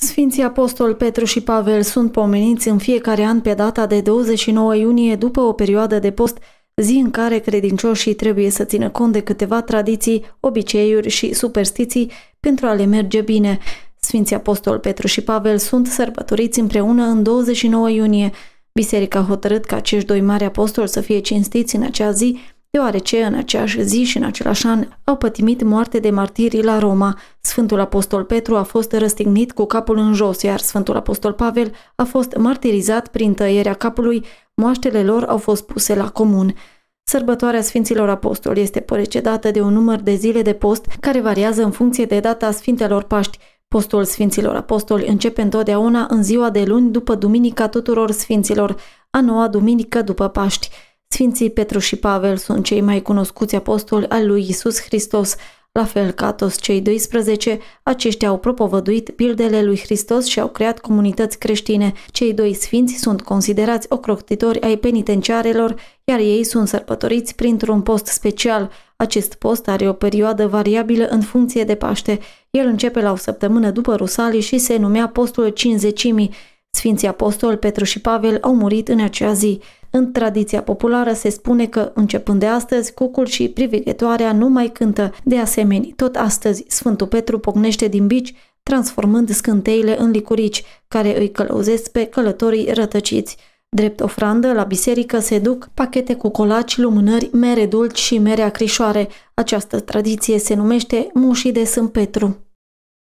Sfinții Apostol Petru și Pavel sunt pomeniți în fiecare an pe data de 29 iunie după o perioadă de post, zi în care credincioșii trebuie să țină cont de câteva tradiții, obiceiuri și superstiții pentru a le merge bine. Sfinții Apostol Petru și Pavel sunt sărbătoriți împreună în 29 iunie. Biserica a hotărât ca acești doi mari apostoli să fie cinstiți în acea zi, deoarece în aceeași zi și în același an au pătimit moarte de martirii la Roma. Sfântul Apostol Petru a fost răstignit cu capul în jos, iar Sfântul Apostol Pavel a fost martirizat prin tăierea capului, moaștele lor au fost puse la comun. Sărbătoarea Sfinților Apostoli este precedată de un număr de zile de post care variază în funcție de data Sfintelor Paști. Postul Sfinților Apostoli începe întotdeauna în ziua de luni după Duminica tuturor Sfinților, a noua duminică după Paști. Sfinții Petru și Pavel sunt cei mai cunoscuți apostoli al lui Isus Hristos, la fel ca toți cei 12, aceștia au propovăduit pildele lui Hristos și au creat comunități creștine. Cei doi sfinți sunt considerați ocroctitori ai penitenciarelor, iar ei sunt sărbătoriți printr-un post special. Acest post are o perioadă variabilă în funcție de Paște. El începe la o săptămână după Rusalii și se numea postul cinzecimii. Sfinții apostoli Petru și Pavel au murit în acea zi. În tradiția populară se spune că, începând de astăzi, cucul și privighetoarea nu mai cântă. De asemenea, tot astăzi, Sfântul Petru pocnește din bici, transformând scânteile în licurici, care îi călăuzesc pe călătorii rătăciți. Drept ofrandă, la biserică se duc pachete cu colaci, lumânări, mere dulci și mere acrișoare. Această tradiție se numește mușii de Sânt Petru.